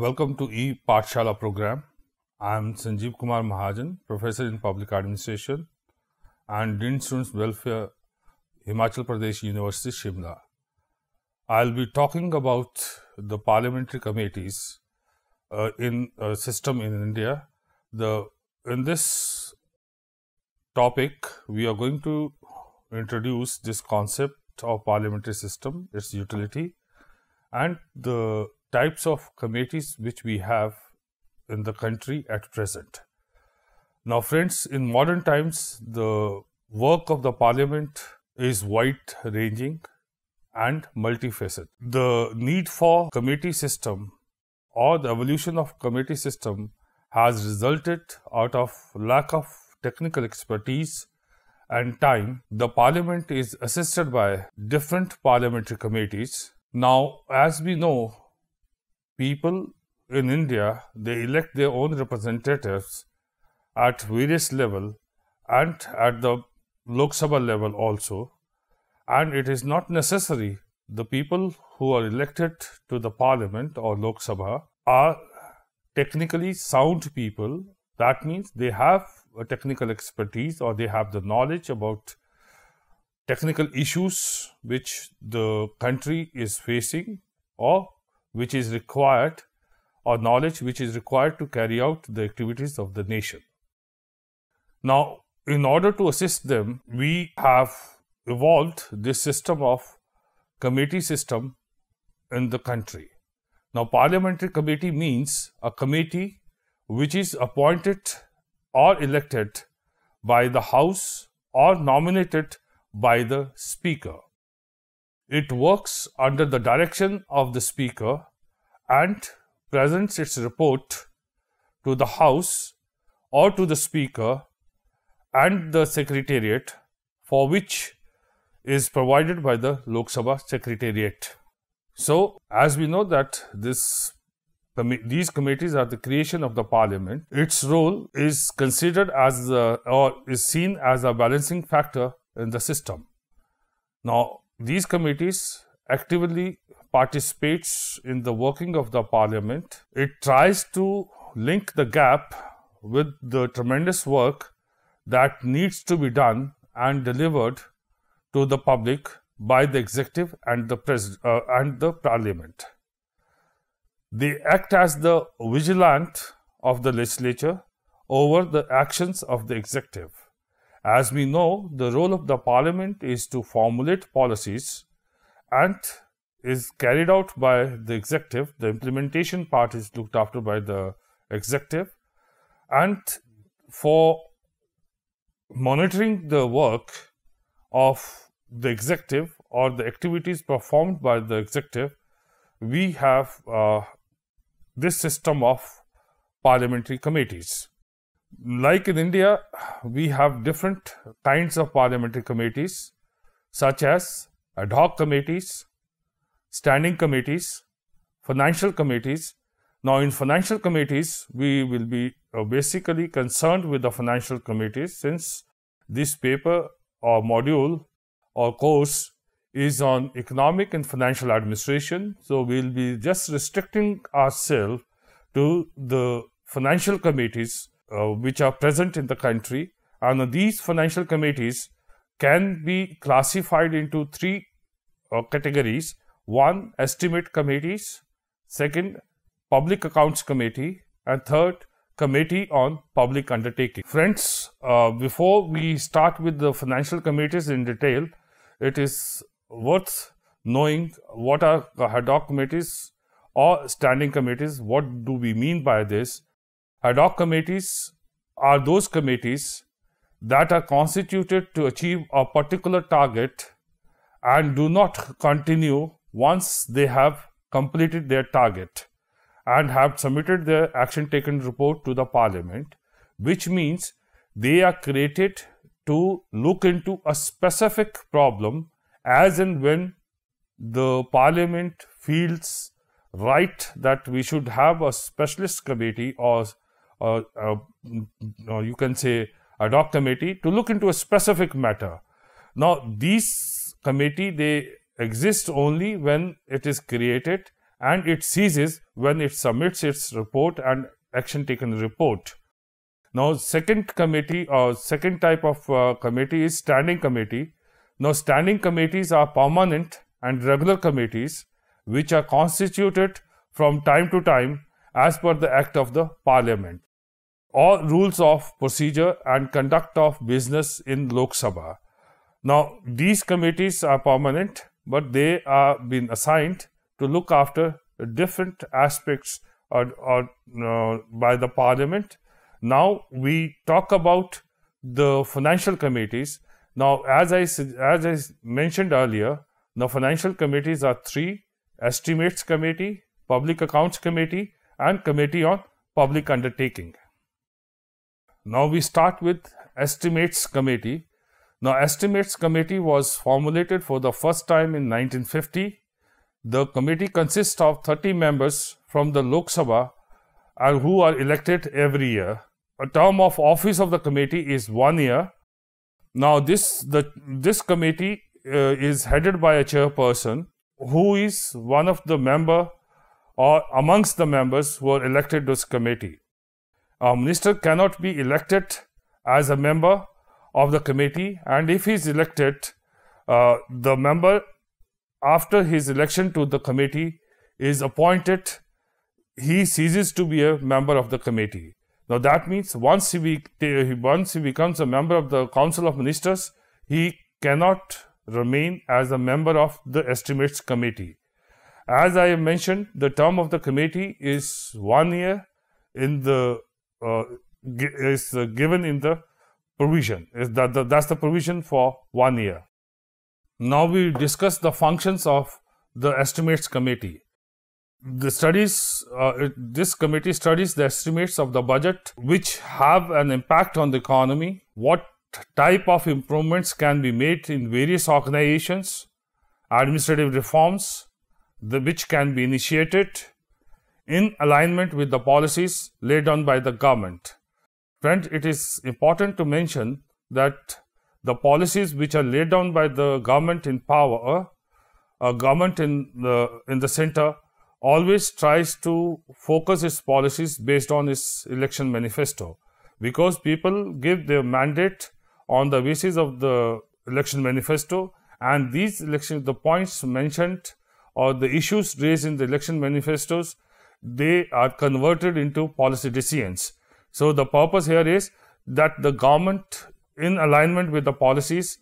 Welcome to E Partshala program. I am Sanjeev Kumar Mahajan, professor in public administration and Dean Students Welfare, Himachal Pradesh University, Shimla. I'll be talking about the parliamentary committees uh, in uh, system in India. The in this topic, we are going to introduce this concept of parliamentary system, its utility, and the types of committees which we have in the country at present. Now, friends, in modern times, the work of the parliament is wide ranging and multifaceted. The need for committee system or the evolution of committee system has resulted out of lack of technical expertise and time. The parliament is assisted by different parliamentary committees. Now, as we know, people in India, they elect their own representatives at various level and at the Lok Sabha level also. And it is not necessary the people who are elected to the parliament or Lok Sabha are technically sound people. That means they have a technical expertise or they have the knowledge about technical issues which the country is facing or which is required or knowledge which is required to carry out the activities of the nation. Now, in order to assist them, we have evolved this system of committee system in the country. Now, parliamentary committee means a committee which is appointed or elected by the House or nominated by the Speaker. It works under the direction of the Speaker and presents its report to the House or to the Speaker and the Secretariat for which is provided by the Lok Sabha Secretariat. So, as we know that this these committees are the creation of the parliament. Its role is considered as the, or is seen as a balancing factor in the system. Now, these committees actively participates in the working of the parliament. It tries to link the gap with the tremendous work that needs to be done and delivered to the public by the executive and the, pres- uh, and the parliament. They act as the vigilant of the legislature over the actions of the executive. As we know, the role of the parliament is to formulate policies and is carried out by the executive, the implementation part is looked after by the executive and for monitoring the work of the executive or the activities performed by the executive, we have uh, this system of parliamentary committees. Like in India, we have different kinds of parliamentary committees such as ad hoc committees, standing committees, financial committees. Now, in financial committees, we will be uh, basically concerned with the financial committees since this paper or module or course is on economic and financial administration. So, we will be just restricting ourselves to the financial committees uh, which are present in the country. And these financial committees can be classified into three uh, categories one, estimate committees. Second, public accounts committee. And third, committee on public undertaking. Friends, uh, before we start with the financial committees in detail, it is worth knowing what are ad hoc committees or standing committees. What do we mean by this? Ad hoc committees are those committees that are constituted to achieve a particular target and do not continue once they have completed their target and have submitted their action taken report to the parliament, which means they are created to look into a specific problem as and when the parliament feels right that we should have a specialist committee or, or, uh, mm, or you can say ad hoc committee to look into a specific matter. Now, these committee they exists only when it is created and it ceases when it submits its report and action taken report. Now, second committee or uh, second type of uh, committee is standing committee. Now, standing committees are permanent and regular committees which are constituted from time to time as per the act of the parliament or rules of procedure and conduct of business in Lok Sabha. Now, these committees are permanent but they are been assigned to look after different aspects or, or uh, by the parliament. Now we talk about the financial committees. Now, as I as I mentioned earlier, the financial committees are three: estimates committee, public accounts committee, and committee on public undertaking. Now we start with estimates committee. Now, Estimates Committee was formulated for the first time in 1950. The committee consists of 30 members from the Lok Sabha and uh, who are elected every year. A term of office of the committee is one year. Now, this, the, this committee uh, is headed by a chairperson who is one of the member or amongst the members who are elected to this committee. A minister cannot be elected as a member of the committee and if he is elected, uh, the member after his election to the committee is appointed, he ceases to be a member of the committee. Now that means once he, be, once he becomes a member of the Council of Ministers, he cannot remain as a member of the Estimates Committee. As I mentioned, the term of the committee is one year in the uh, is given in the provision. is that, that's the provision for one year. Now we discuss the functions of the estimates committee. The studies, uh, it, this committee studies the estimates of the budget which have an impact on the economy, what type of improvements can be made in various organizations, administrative reforms, the, which can be initiated in alignment with the policies laid down by the government. Friend, it is important to mention that the policies which are laid down by the government in power, uh, government in the, in the center always tries to focus its policies based on its election manifesto because people give their mandate on the basis of the election manifesto and these election the points mentioned or the issues raised in the election manifestos they are converted into policy decisions so, the purpose here is that the government in alignment with the policies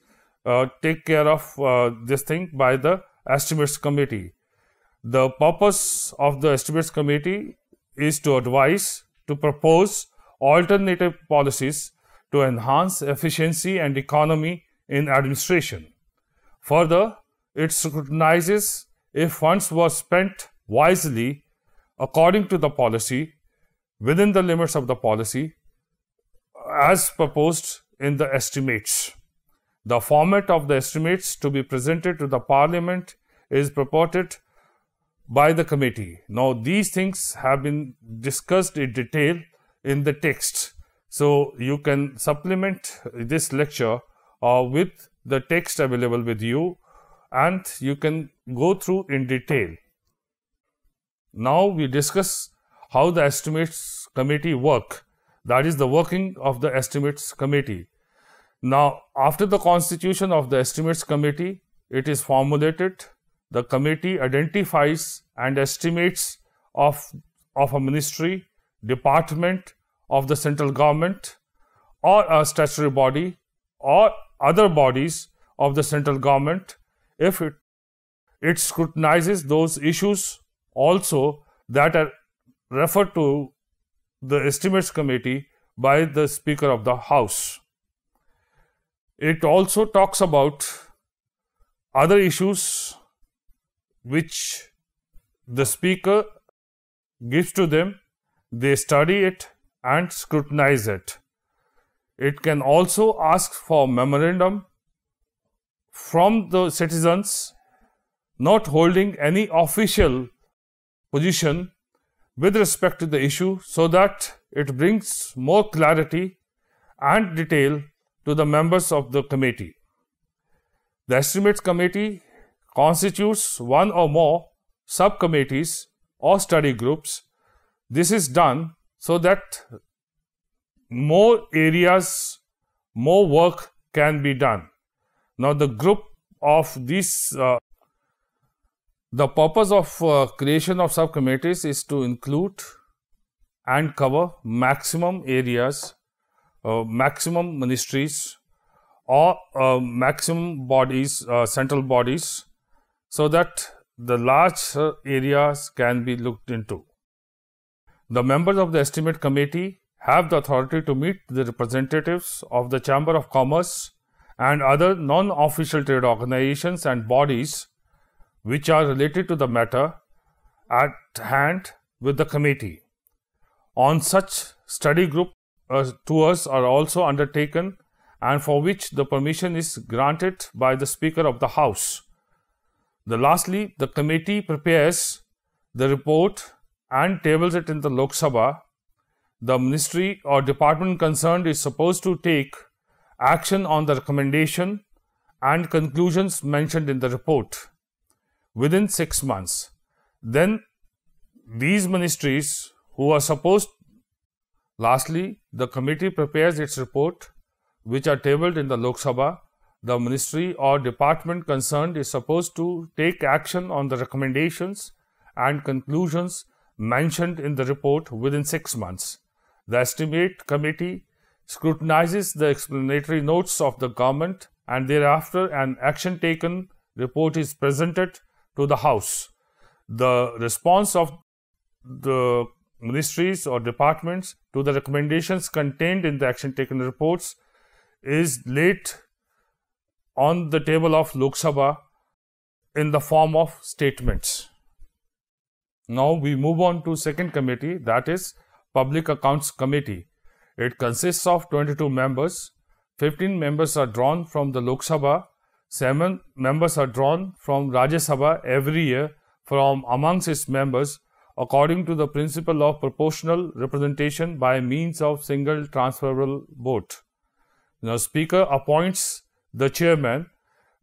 uh, take care of uh, this thing by the estimates committee. The purpose of the estimates committee is to advise, to propose alternative policies to enhance efficiency and economy in administration. Further, it scrutinizes if funds were spent wisely according to the policy within the limits of the policy as proposed in the estimates. The format of the estimates to be presented to the parliament is purported by the committee. Now, these things have been discussed in detail in the text. So, you can supplement this lecture uh, with the text available with you and you can go through in detail. Now, we discuss how the estimates committee work that is the working of the estimates committee. Now, after the constitution of the estimates committee, it is formulated, the committee identifies and estimates of, of a ministry, department of the central government or a statutory body or other bodies of the central government if it, it scrutinizes those issues also that are referred to the Estimates Committee by the Speaker of the House. It also talks about other issues which the Speaker gives to them, they study it and scrutinize it. It can also ask for memorandum from the citizens not holding any official position with respect to the issue so that it brings more clarity and detail to the members of the committee. The Estimates Committee constitutes one or more subcommittees or study groups. This is done so that more areas, more work can be done. Now, the group of these uh, the purpose of uh, creation of subcommittees is to include and cover maximum areas, uh, maximum ministries or uh, maximum bodies, uh, central bodies, so that the large uh, areas can be looked into. The members of the estimate committee have the authority to meet the representatives of the Chamber of Commerce and other non-official trade organizations and bodies which are related to the matter at hand with the committee. On such study group uh, tours are also undertaken and for which the permission is granted by the Speaker of the House. The lastly, the committee prepares the report and tables it in the Lok Sabha. The ministry or department concerned is supposed to take action on the recommendation and conclusions mentioned in the report within six months, then these ministries who are supposed, lastly, the committee prepares its report, which are tabled in the Lok Sabha. The ministry or department concerned is supposed to take action on the recommendations and conclusions mentioned in the report within six months. The estimate committee scrutinizes the explanatory notes of the government and thereafter an action taken report is presented to the house. The response of the ministries or departments to the recommendations contained in the action taken reports is laid on the table of Lok Sabha in the form of statements. Now we move on to second committee that is Public Accounts Committee. It consists of 22 members. 15 members are drawn from the Lok Sabha seven members are drawn from Rajya Sabha every year from amongst its members according to the principle of proportional representation by means of single transferable vote. The speaker appoints the chairman.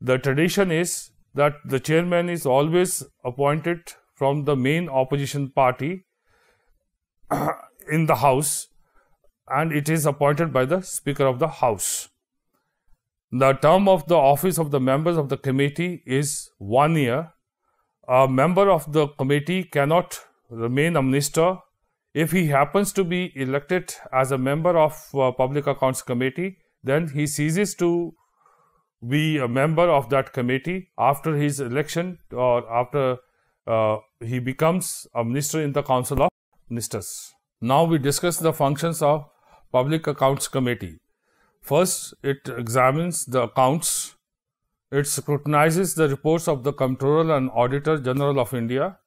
The tradition is that the chairman is always appointed from the main opposition party in the house and it is appointed by the speaker of the house. The term of the office of the members of the committee is one year. A member of the committee cannot remain a minister if he happens to be elected as a member of a uh, public accounts committee then he ceases to be a member of that committee after his election or after uh, he becomes a minister in the council of ministers now we discuss the functions of public accounts committee First, it examines the accounts, it scrutinizes the reports of the Comptroller and Auditor General of India,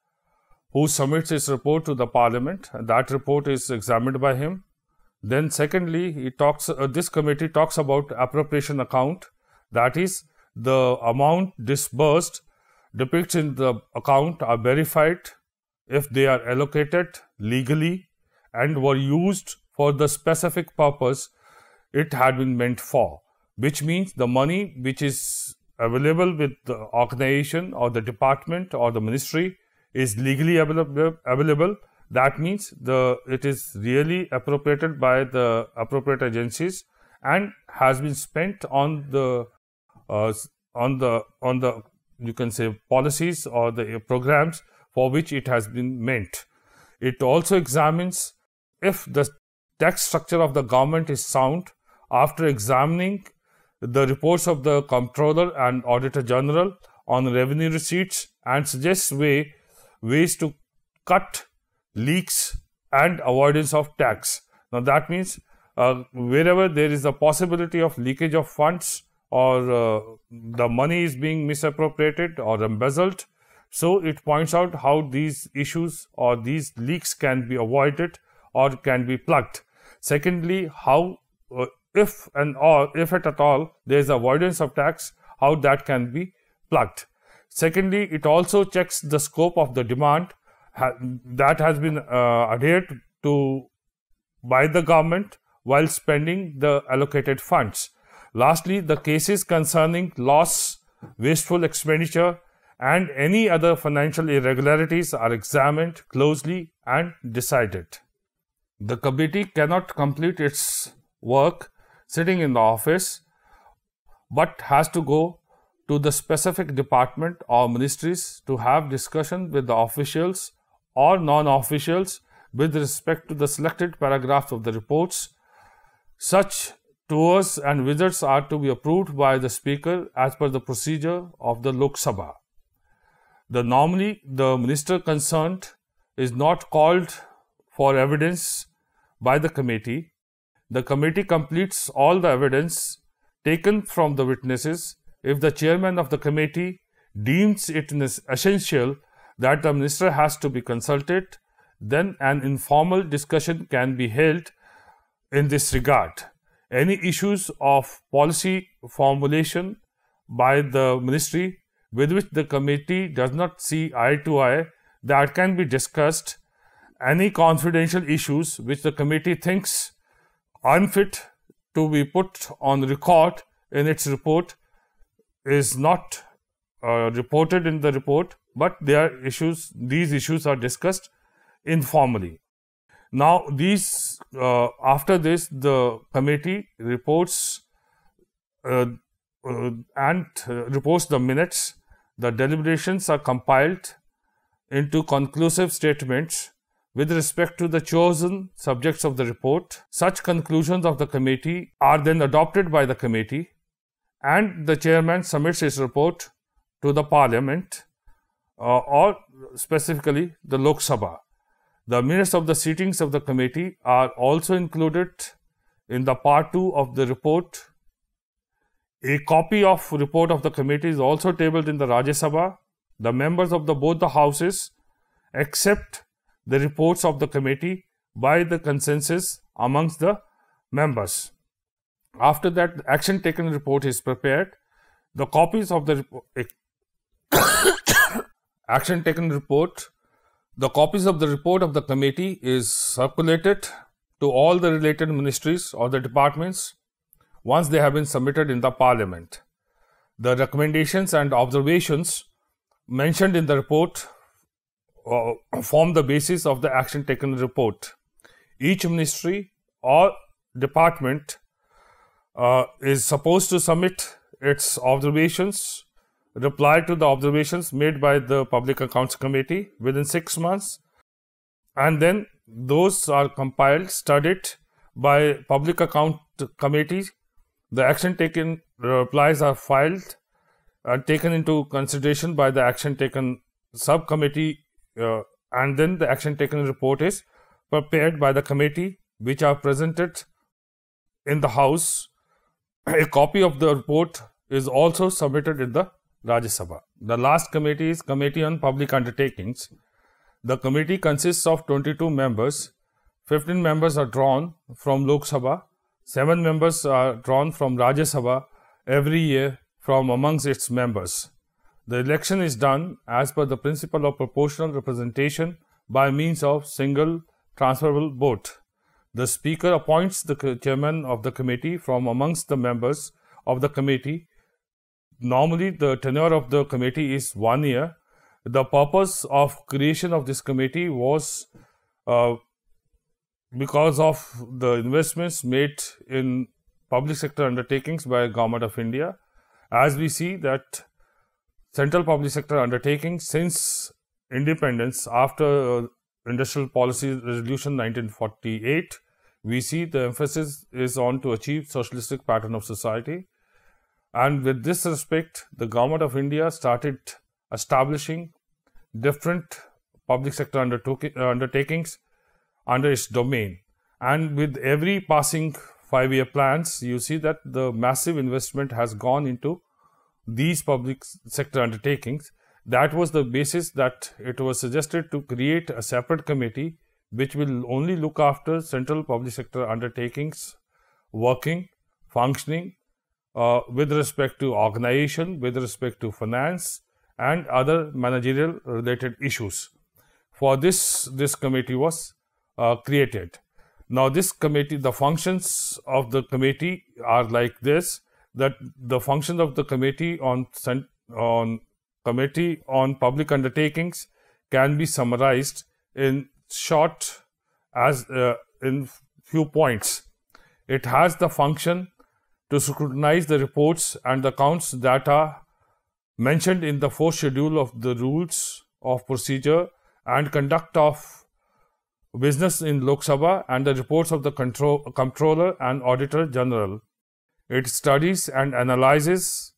who submits his report to the Parliament, that report is examined by him. Then, secondly, he talks. Uh, this committee talks about appropriation account, that is, the amount disbursed depicts in the account are verified if they are allocated legally and were used for the specific purpose it had been meant for, which means the money which is available with the organization or the department or the ministry is legally available, available. That means the it is really appropriated by the appropriate agencies and has been spent on the uh, on the on the you can say policies or the programs for which it has been meant. It also examines if the tax structure of the government is sound after examining the reports of the Comptroller and Auditor General on revenue receipts and suggests way, ways to cut leaks and avoidance of tax. Now, that means uh, wherever there is a possibility of leakage of funds or uh, the money is being misappropriated or embezzled. So, it points out how these issues or these leaks can be avoided or can be plugged. Secondly, how uh, if and or if at all, there is avoidance of tax, how that can be plugged. Secondly, it also checks the scope of the demand ha that has been uh, adhered to by the government while spending the allocated funds. Lastly, the cases concerning loss, wasteful expenditure, and any other financial irregularities are examined closely and decided. The committee cannot complete its work sitting in the office but has to go to the specific department or ministries to have discussion with the officials or non-officials with respect to the selected paragraphs of the reports. Such tours and visits are to be approved by the speaker as per the procedure of the Lok Sabha. The normally the minister concerned is not called for evidence by the committee the committee completes all the evidence taken from the witnesses if the chairman of the committee deems it essential that the minister has to be consulted then an informal discussion can be held in this regard any issues of policy formulation by the ministry with which the committee does not see eye to eye that can be discussed any confidential issues which the committee thinks unfit to be put on record in its report is not uh, reported in the report, but issues, these issues are discussed informally. Now, these uh, after this, the committee reports uh, uh and uh, reports the minutes. The deliberations are compiled into conclusive statements with respect to the chosen subjects of the report, such conclusions of the committee are then adopted by the committee and the chairman submits his report to the parliament uh, or specifically the Lok Sabha. The minutes of the sittings of the committee are also included in the part 2 of the report. A copy of report of the committee is also tabled in the Rajya Sabha. The members of the both the houses, except the reports of the committee by the consensus amongst the members. After that, the action taken report is prepared. The copies of the eh, action taken report, the copies of the report of the committee is circulated to all the related ministries or the departments once they have been submitted in the parliament. The recommendations and observations mentioned in the report uh, form the basis of the action taken report. Each ministry or department uh, is supposed to submit its observations, reply to the observations made by the Public Accounts Committee within six months, and then those are compiled, studied by Public Account Committee. The action taken replies are filed and taken into consideration by the action taken subcommittee uh, and then the action taken report is prepared by the committee which are presented in the house a copy of the report is also submitted in the Rajya Sabha. The last committee is Committee on Public Undertakings. The committee consists of 22 members. 15 members are drawn from Lok Sabha. 7 members are drawn from Rajya Sabha every year from amongst its members. The election is done as per the principle of proportional representation by means of single transferable vote. The Speaker appoints the chairman of the committee from amongst the members of the committee. Normally, the tenure of the committee is one year. The purpose of creation of this committee was uh, because of the investments made in public sector undertakings by government of India. As we see that central public sector undertakings since independence after uh, industrial policy resolution 1948 we see the emphasis is on to achieve socialistic pattern of society and with this respect the government of india started establishing different public sector uh, undertakings under its domain and with every passing five year plans you see that the massive investment has gone into these public sector undertakings, that was the basis that it was suggested to create a separate committee which will only look after central public sector undertakings working, functioning uh, with respect to organization, with respect to finance and other managerial related issues. For this, this committee was uh, created. Now, this committee, the functions of the committee are like this that the functions of the committee on, on committee on public undertakings can be summarized in short as uh, in few points. It has the function to scrutinize the reports and accounts that are mentioned in the fourth schedule of the rules of procedure and conduct of business in Lok Sabha and the reports of the control, controller and auditor general. It studies and analyzes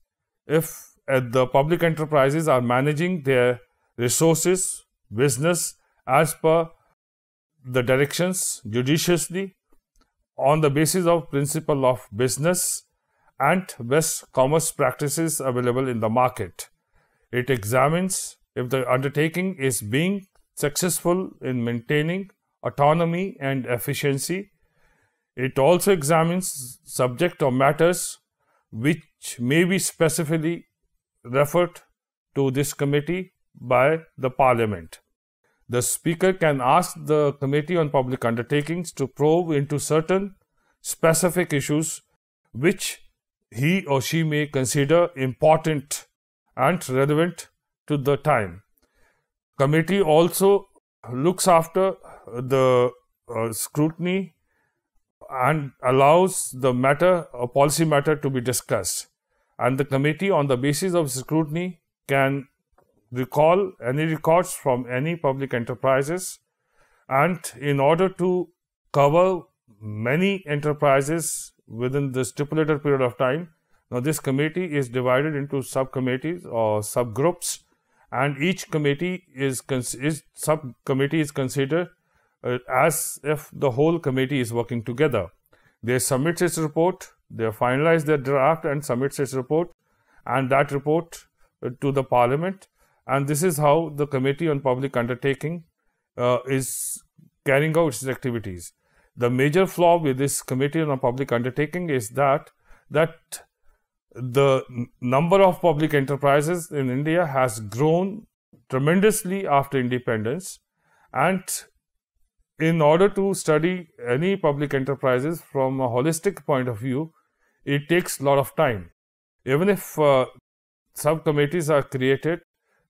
if uh, the public enterprises are managing their resources, business as per the directions judiciously on the basis of principle of business and best commerce practices available in the market. It examines if the undertaking is being successful in maintaining autonomy and efficiency it also examines subject or matters which may be specifically referred to this committee by the parliament. The speaker can ask the Committee on Public Undertakings to probe into certain specific issues which he or she may consider important and relevant to the time. Committee also looks after the uh, scrutiny and allows the matter, a uh, policy matter to be discussed. And the committee on the basis of scrutiny can recall any records from any public enterprises and in order to cover many enterprises within the stipulated period of time. Now, this committee is divided into subcommittees or subgroups and each committee is, is subcommittee is considered uh, as if the whole committee is working together. They submit its report, they finalize their draft and submit its report and that report uh, to the parliament and this is how the committee on public undertaking uh, is carrying out its activities. The major flaw with this committee on public undertaking is that that the number of public enterprises in India has grown tremendously after independence and in order to study any public enterprises from a holistic point of view, it takes a lot of time. Even if uh, subcommittees are created,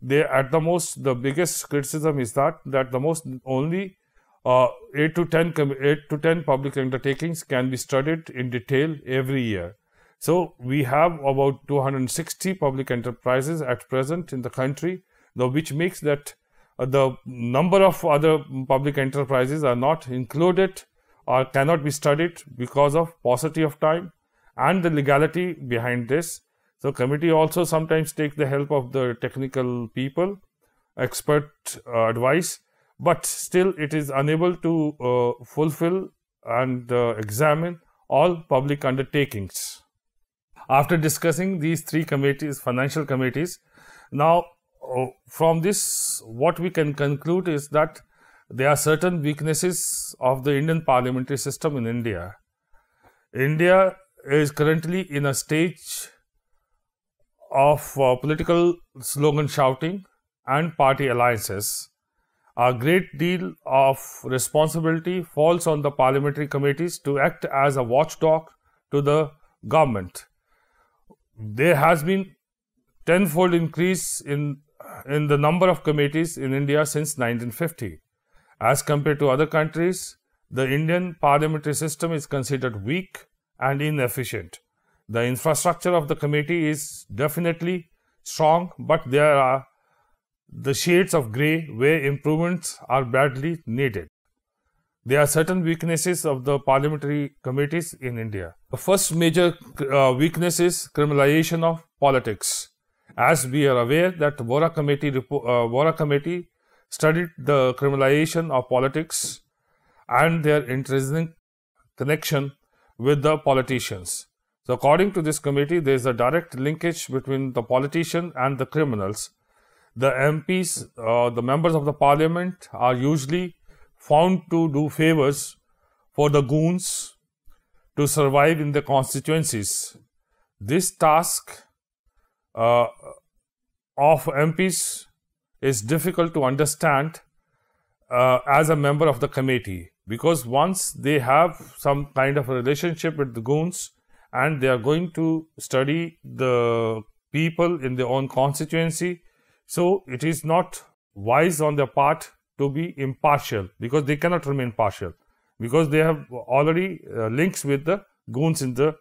they at the most the biggest criticism is that that the most only uh, 8 to 10 8 to 10 public undertakings can be studied in detail every year. So, we have about 260 public enterprises at present in the country, now which makes that the number of other public enterprises are not included or cannot be studied because of paucity of time and the legality behind this. So, committee also sometimes take the help of the technical people, expert uh, advice, but still it is unable to uh, fulfill and uh, examine all public undertakings. After discussing these three committees, financial committees, now Oh, from this, what we can conclude is that there are certain weaknesses of the Indian parliamentary system in India. India is currently in a stage of uh, political slogan shouting and party alliances. A great deal of responsibility falls on the parliamentary committees to act as a watchdog to the government. There has been tenfold increase in in the number of committees in India since 1950. As compared to other countries, the Indian parliamentary system is considered weak and inefficient. The infrastructure of the committee is definitely strong, but there are the shades of grey where improvements are badly needed. There are certain weaknesses of the parliamentary committees in India. The first major uh, weakness is criminalization of politics. As we are aware that Vora Committee, uh, Vora Committee studied the criminalization of politics and their intrinsic connection with the politicians. So, according to this committee, there is a direct linkage between the politician and the criminals. The MPs, uh, the members of the parliament, are usually found to do favors for the goons to survive in the constituencies. This task uh, of MPs is difficult to understand uh, as a member of the committee because once they have some kind of a relationship with the goons and they are going to study the people in their own constituency, so it is not wise on their part to be impartial because they cannot remain partial because they have already uh, links with the goons in the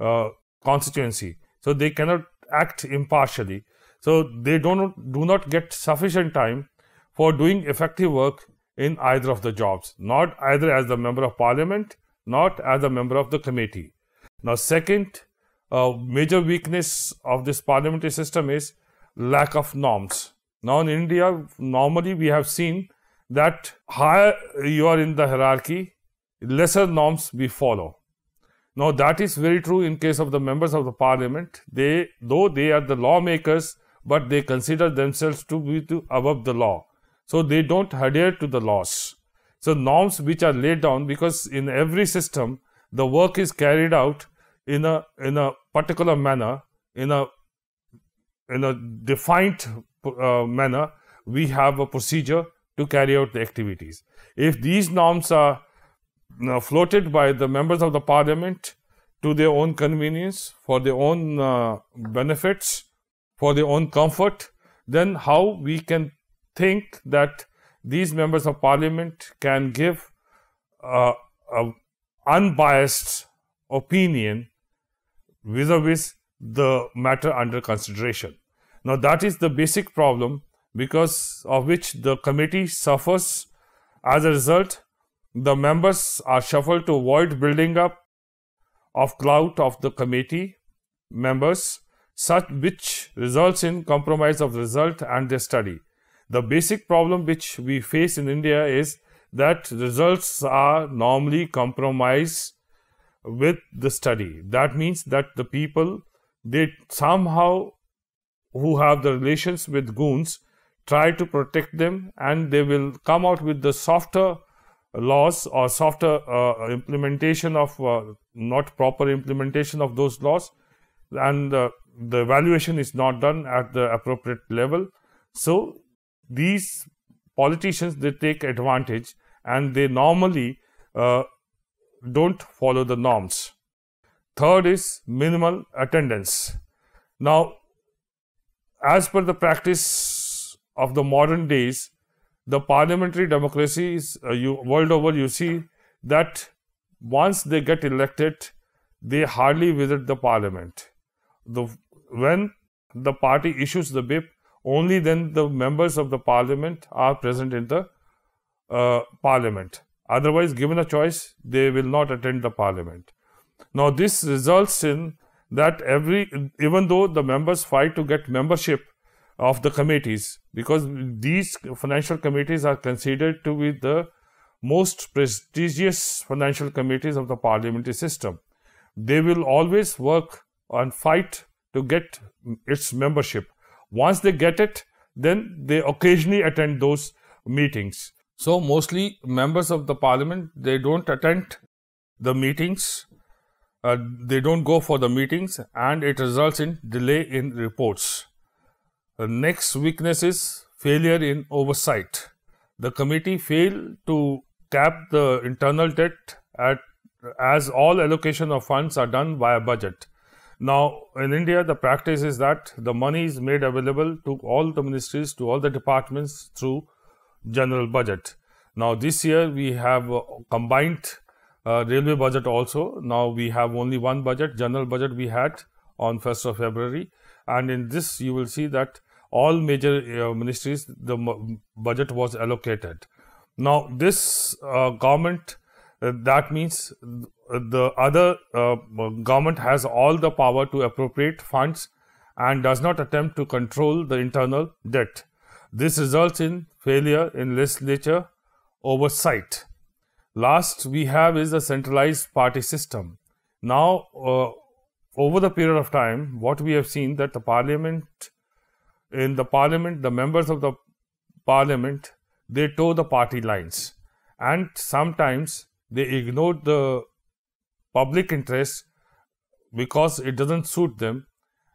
uh, constituency. So, they cannot act impartially. So, they do not, do not get sufficient time for doing effective work in either of the jobs, not either as the member of parliament, not as a member of the committee. Now, second uh, major weakness of this parliamentary system is lack of norms. Now, in India, normally we have seen that higher you are in the hierarchy, lesser norms we follow. Now, that is very true in case of the members of the parliament. They, though they are the lawmakers, but they consider themselves to be to above the law. So, they don't adhere to the laws. So, norms which are laid down because in every system, the work is carried out in a, in a particular manner, in a, in a defined uh, manner, we have a procedure to carry out the activities. If these norms are uh, floated by the members of the parliament to their own convenience, for their own uh, benefits, for their own comfort, then how we can think that these members of parliament can give uh, an unbiased opinion vis-a-vis -vis the matter under consideration. Now, that is the basic problem because of which the committee suffers. As a result, the members are shuffled to avoid building up of clout of the committee members, such which results in compromise of result and their study. The basic problem which we face in India is that results are normally compromised with the study. That means that the people, they somehow who have the relations with goons, try to protect them and they will come out with the softer laws or softer uh, implementation of uh, not proper implementation of those laws and uh, the evaluation is not done at the appropriate level. So, these politicians they take advantage and they normally uh, don't follow the norms. Third is minimal attendance. Now, as per the practice of the modern days, the parliamentary democracies uh, you, world over, you see that once they get elected, they hardly visit the parliament. The, when the party issues the BIP, only then the members of the parliament are present in the uh, parliament. Otherwise, given a choice, they will not attend the parliament. Now, this results in that every, even though the members fight to get membership of the committees because these financial committees are considered to be the most prestigious financial committees of the parliamentary system. They will always work and fight to get its membership. Once they get it, then they occasionally attend those meetings. So, mostly members of the parliament they don't attend the meetings, uh, they don't go for the meetings, and it results in delay in reports. The next weakness is failure in oversight. The committee failed to cap the internal debt at as all allocation of funds are done via budget. Now, in India, the practice is that the money is made available to all the ministries, to all the departments through general budget. Now, this year we have uh, combined uh, railway budget also. Now, we have only one budget, general budget we had on 1st of February. And in this, you will see that all major uh, ministries, the budget was allocated. Now, this uh, government, uh, that means uh, the other uh, government has all the power to appropriate funds and does not attempt to control the internal debt. This results in failure in legislature oversight. Last we have is the centralized party system. Now, uh, over the period of time, what we have seen that the parliament in the parliament, the members of the parliament, they tow the party lines and sometimes they ignore the public interest because it doesn't suit them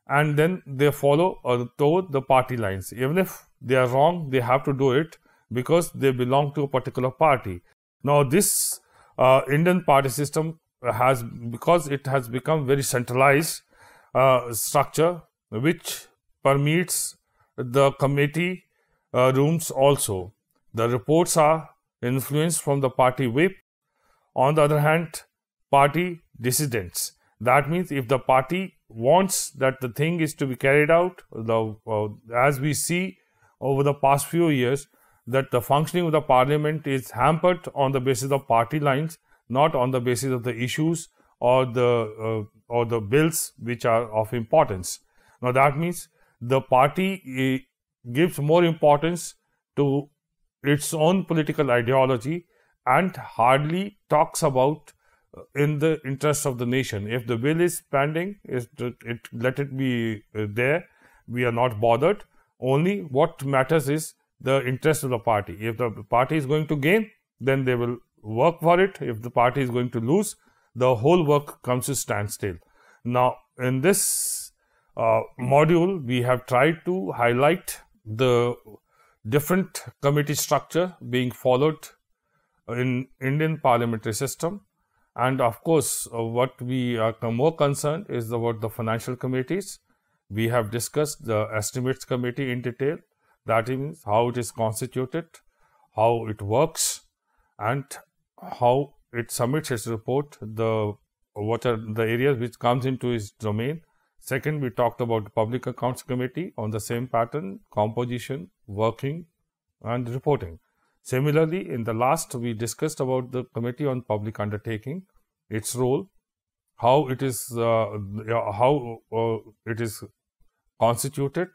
and then they follow or toe the party lines. Even if they are wrong, they have to do it because they belong to a particular party. Now, this uh, Indian party system has, because it has become very centralized uh, structure, which permits the committee uh, rooms also. The reports are influenced from the party whip. On the other hand, party dissidents. That means if the party wants that the thing is to be carried out, the, uh, as we see over the past few years, that the functioning of the parliament is hampered on the basis of party lines, not on the basis of the issues or the uh, or the bills which are of importance. Now that means the party eh, gives more importance to its own political ideology and hardly talks about uh, in the interests of the nation. If the bill is pending, it, let it be uh, there. We are not bothered. Only what matters is the interest of the party. If the party is going to gain, then they will work for it. If the party is going to lose, the whole work comes to standstill. Now, in this uh, module, we have tried to highlight the different committee structure being followed in Indian parliamentary system. And of course, uh, what we are more concerned is about the financial committees. We have discussed the estimates committee in detail, that means how it is constituted, how it works, and how it submits its report, the what are the areas which comes into its domain Second, we talked about the Public Accounts Committee on the same pattern, composition, working and reporting. Similarly, in the last, we discussed about the Committee on Public Undertaking, its role, how it is, uh, how uh, it is constituted,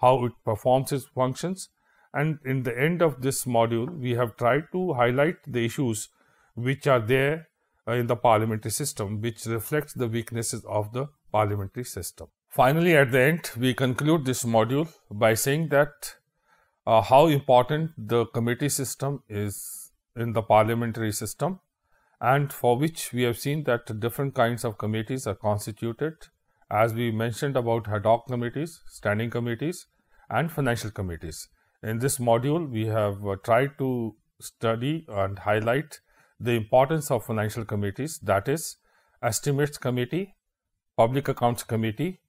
how it performs its functions. And in the end of this module, we have tried to highlight the issues which are there uh, in the parliamentary system, which reflects the weaknesses of the parliamentary system. Finally, at the end, we conclude this module by saying that uh, how important the committee system is in the parliamentary system and for which we have seen that different kinds of committees are constituted as we mentioned about ad hoc committees, standing committees and financial committees. In this module, we have uh, tried to study and highlight the importance of financial committees that is estimates committee Public Accounts Committee,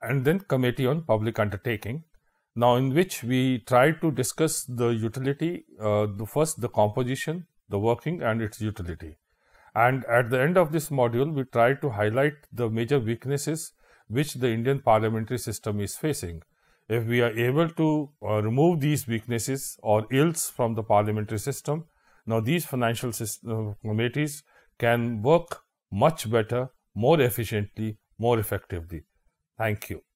and then Committee on Public Undertaking. Now, in which we tried to discuss the utility, uh, the first the composition, the working, and its utility. And at the end of this module, we tried to highlight the major weaknesses which the Indian parliamentary system is facing. If we are able to uh, remove these weaknesses or ills from the parliamentary system, now these financial system, uh, committees can work much better more efficiently, more effectively. Thank you.